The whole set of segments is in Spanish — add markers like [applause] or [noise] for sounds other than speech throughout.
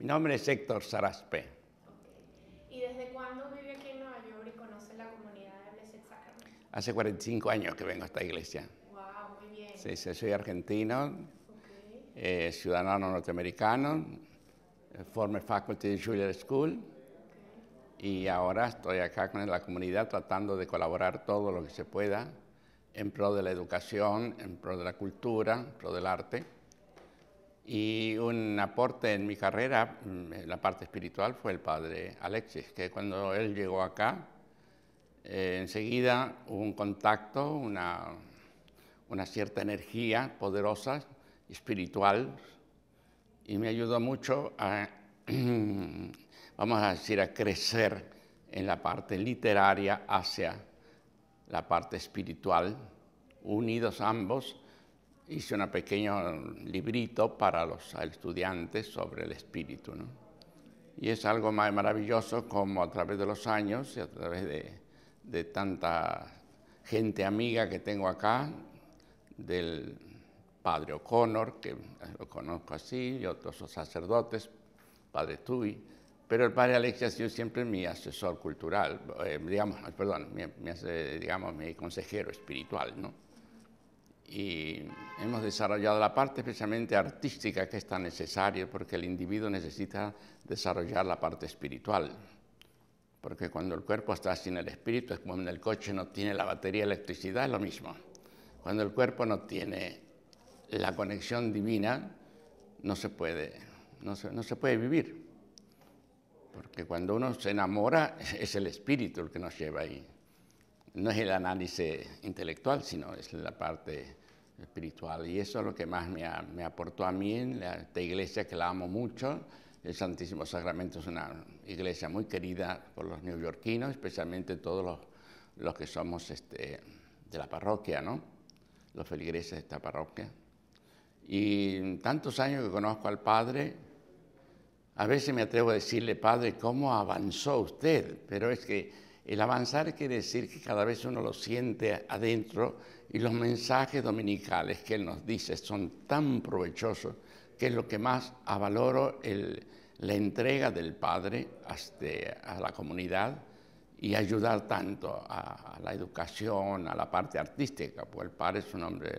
Mi nombre es Héctor Saraspe. ¿Y desde cuándo vive aquí en Nueva York y conoce la comunidad de Blessed Sacrament? Hace 45 años que vengo a esta iglesia. ¡Wow! Muy bien. Sí, soy argentino, eh, ciudadano norteamericano, eh, former faculty de Juilliard School. Y ahora estoy acá con la comunidad tratando de colaborar todo lo que se pueda en pro de la educación, en pro de la cultura, en pro del arte y un aporte en mi carrera, mm, en la parte espiritual, fue el padre Alexis, que cuando él llegó acá, eh, enseguida hubo un contacto, una, una cierta energía poderosa, espiritual, y me ayudó mucho a, [clears throat] vamos a decir, a crecer en la parte literaria hacia la parte espiritual, unidos ambos hice un pequeño librito para los estudiantes sobre el espíritu. ¿no? Y es algo más maravilloso como a través de los años y a través de, de tanta gente amiga que tengo acá, del padre O'Connor, que lo conozco así, y otros sacerdotes, padre Tui, pero el padre Alexia ha sido siempre mi asesor cultural, eh, digamos, perdón, mi, digamos, mi consejero espiritual, ¿no? Y hemos desarrollado la parte especialmente artística que es tan necesaria porque el individuo necesita desarrollar la parte espiritual. Porque cuando el cuerpo está sin el espíritu, es como en el coche no tiene la batería, electricidad, es lo mismo. Cuando el cuerpo no tiene la conexión divina, no se puede, no se, no se puede vivir. Porque cuando uno se enamora, [laughs] es el espíritu el que nos lleva ahí. No es el análisis intelectual, sino es la parte espiritual. Y eso es lo que más me, aportó a mí en la, esta iglesia que la amo mucho. El Santísimo Sacramento es una iglesia muy querida por los neoyorquinos, especialmente todos los, los que somos este, de la parroquia, ¿no? los feligreses de esta parroquia. Y tantos años que conozco al Padre, a veces me atrevo a decirle, Padre, ¿cómo avanzó usted? Pero es que el avanzar quiere decir que cada vez uno lo siente adentro y los mensajes dominicales que Él nos dice son tan provechosos que es lo que más avaloro la entrega del Padre este, a la comunidad y ayudar tanto a, la educación, a la parte artística, pues el Padre es un hombre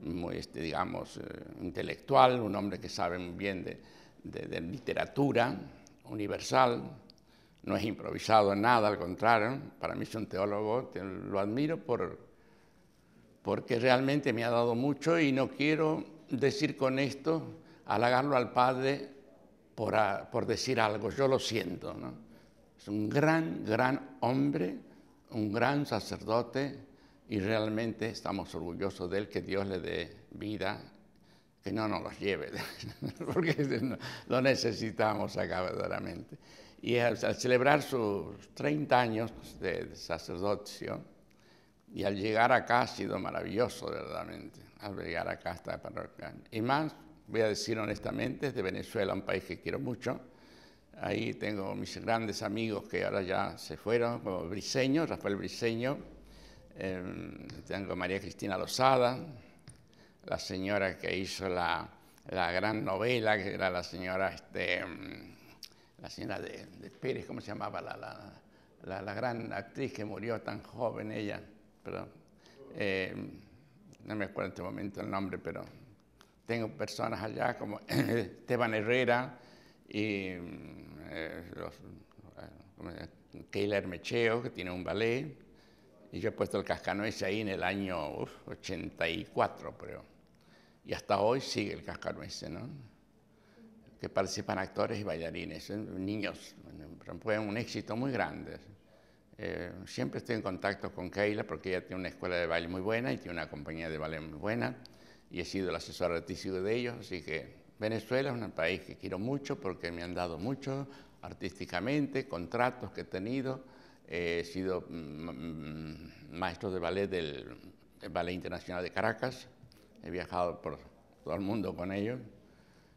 muy, este, digamos, eh, intelectual, un hombre que sabe muy bien de literatura universal no es improvisado en nada, al contrario, para mí es un teólogo, lo admiro por, porque realmente me ha dado mucho y no quiero decir con esto, halagarlo al padre por, decir algo, yo lo siento. ¿no? Es un gran, gran hombre, un gran sacerdote y realmente estamos orgullosos de él, que Dios le dé vida, que no nos los lleve, [laughs] porque lo necesitamos acá verdaderamente. Y al, celebrar sus 30 años de, sacerdocio, y al llegar acá ha sido maravilloso, verdaderamente, al llegar acá hasta parroquia. Y más, voy a decir honestamente, es de Venezuela, un país que quiero mucho. Ahí tengo mis grandes amigos que ahora ya se fueron, como Briseño, Rafael Briseño, eh, tengo María Cristina Lozada, la señora que hizo la, la gran novela, que era la señora... Este, em, la señora de, Pérez, ¿cómo se llamaba? La, gran actriz que murió tan joven ella, pero eh, no me acuerdo en este momento el nombre, pero tengo personas allá como [clears throat] Esteban Herrera y eh, Keiler Mecheo, que tiene un ballet, y yo he puesto el cascanueces ahí en el año 84, creo. Y hasta hoy sigue el cascanueces, ¿no? que participan actores y bailarines, niños, Fue un éxito muy grande. Eh, siempre estoy en contacto con Keila porque ella tiene una escuela de baile muy buena y tiene una compañía de baile muy buena y he sido el asesor artístico de ellos, así que Venezuela es un país que quiero mucho porque me han dado mucho artísticamente, contratos que he tenido, eh, he sido mm, mm, maestro de ballet del Ballet Internacional de Caracas, he viajado por todo el mundo con ellos.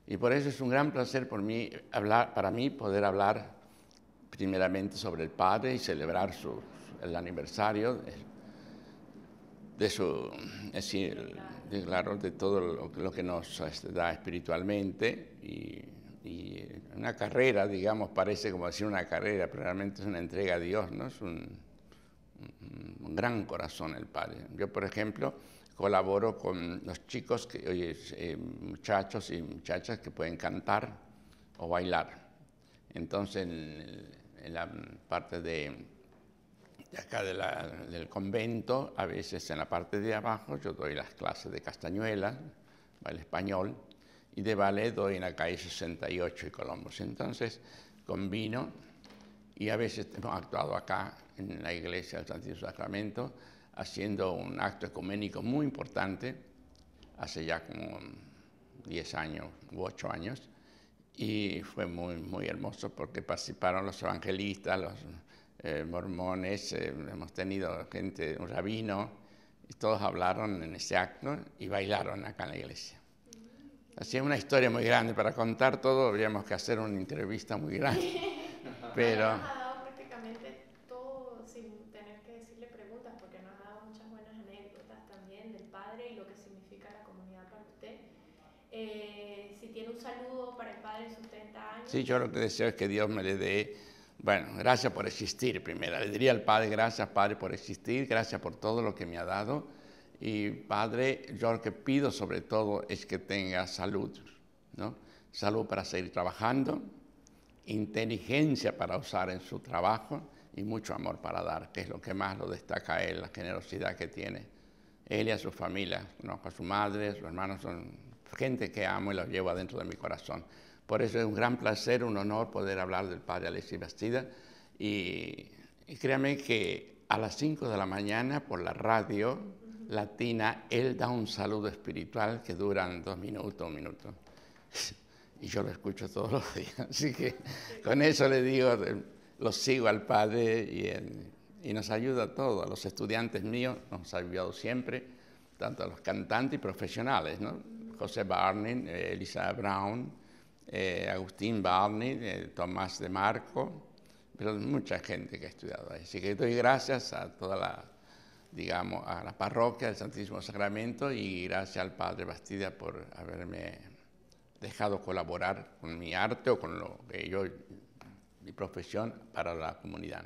Y por eso es un gran placer para mí poder hablar primeramente sobre el padre y celebrar el aniversario eh, de, su, decir, de, de todo lo, que nos este, da espiritualmente y, una carrera, digamos, parece como decir una carrera, pero realmente es una entrega a Dios, ¿no? Es un gran corazón el padre. Yo, por ejemplo, colaboro con los chicos, eh, muchachos y muchachas que pueden cantar o bailar. Entonces, en, la parte de, acá del convento, a veces en la parte de abajo, yo doy las clases de castañuela, baile español, y de ballet doy en la calle 68 y Colombo. Entonces, combino y a veces hemos actuado acá en la iglesia del Santísimo Sacramento haciendo un acto ecuménico muy importante, hace ya como 10 años u 8 años, y fue muy, muy hermoso porque participaron los evangelistas, los eh, mormones, eh, hemos tenido gente, un rabino, y todos hablaron en ese acto y bailaron acá en la iglesia. Así es una historia muy grande, para contar todo habríamos que hacer una entrevista muy grande, [laughs] pero... y lo que significa la comunidad para usted. Eh, si tiene un saludo para el padre en sus 30 años. Sí, yo lo que deseo es que Dios me le dé, bueno, gracias por existir primero. Le diría al padre, gracias padre por existir, gracias por todo lo que me ha dado. Y padre, yo lo que pido sobre todo es que tenga salud, ¿no? Salud para seguir trabajando, inteligencia para usar en su trabajo y mucho amor para dar, que es lo que más lo destaca él, la generosidad que tiene él y a su familia, no, a su madre, sus hermanos, son gente que amo y los llevo adentro de mi corazón. Por eso es un gran placer, un honor poder hablar del padre Alexis Bastida y, y créame que a las 5 de la mañana por la radio latina, él da un saludo espiritual que dura dos minutos, un minuto. [laughs] Y yo lo escucho todos los días. [laughs] Así que con eso le digo, lo sigo al padre y en y nos ayuda a todos, a los estudiantes míos, nos ha ayudado siempre, tanto a los cantantes y profesionales, ¿no? José Barney, eh, Elisa Brown, eh, Agustín Barney, eh, Tomás de Marco, pero mucha gente que ha estudiado ahí. Así que doy gracias a toda la, digamos, a la parroquia del Santísimo Sacramento y gracias al Padre Bastida por haberme dejado colaborar con mi arte o con lo que yo, mi profesión para la comunidad.